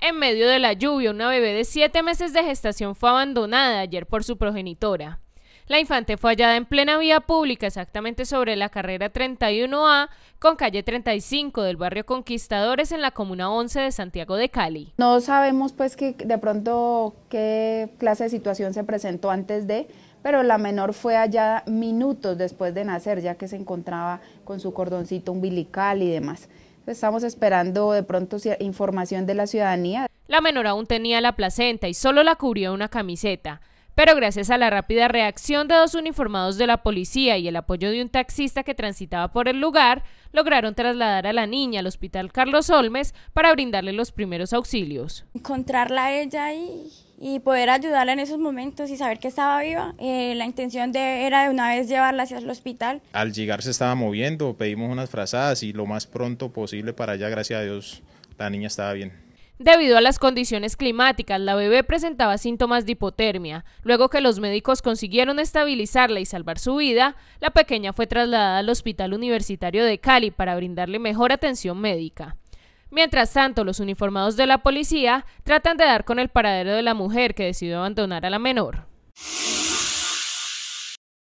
en medio de la lluvia, una bebé de siete meses de gestación fue abandonada ayer por su progenitora. La infante fue hallada en plena vía pública, exactamente sobre la carrera 31A con calle 35 del barrio Conquistadores en la comuna 11 de Santiago de Cali. No sabemos pues que de pronto qué clase de situación se presentó antes de, pero la menor fue hallada minutos después de nacer, ya que se encontraba con su cordoncito umbilical y demás. Estamos esperando de pronto información de la ciudadanía. La menor aún tenía la placenta y solo la cubrió una camiseta pero gracias a la rápida reacción de dos uniformados de la policía y el apoyo de un taxista que transitaba por el lugar, lograron trasladar a la niña al hospital Carlos Olmes para brindarle los primeros auxilios. Encontrarla a ella y poder ayudarla en esos momentos y saber que estaba viva. Eh, la intención de, era de una vez llevarla hacia el hospital. Al llegar se estaba moviendo, pedimos unas frazadas y lo más pronto posible para allá, gracias a Dios, la niña estaba bien. Debido a las condiciones climáticas, la bebé presentaba síntomas de hipotermia. Luego que los médicos consiguieron estabilizarla y salvar su vida, la pequeña fue trasladada al Hospital Universitario de Cali para brindarle mejor atención médica. Mientras tanto, los uniformados de la policía tratan de dar con el paradero de la mujer que decidió abandonar a la menor.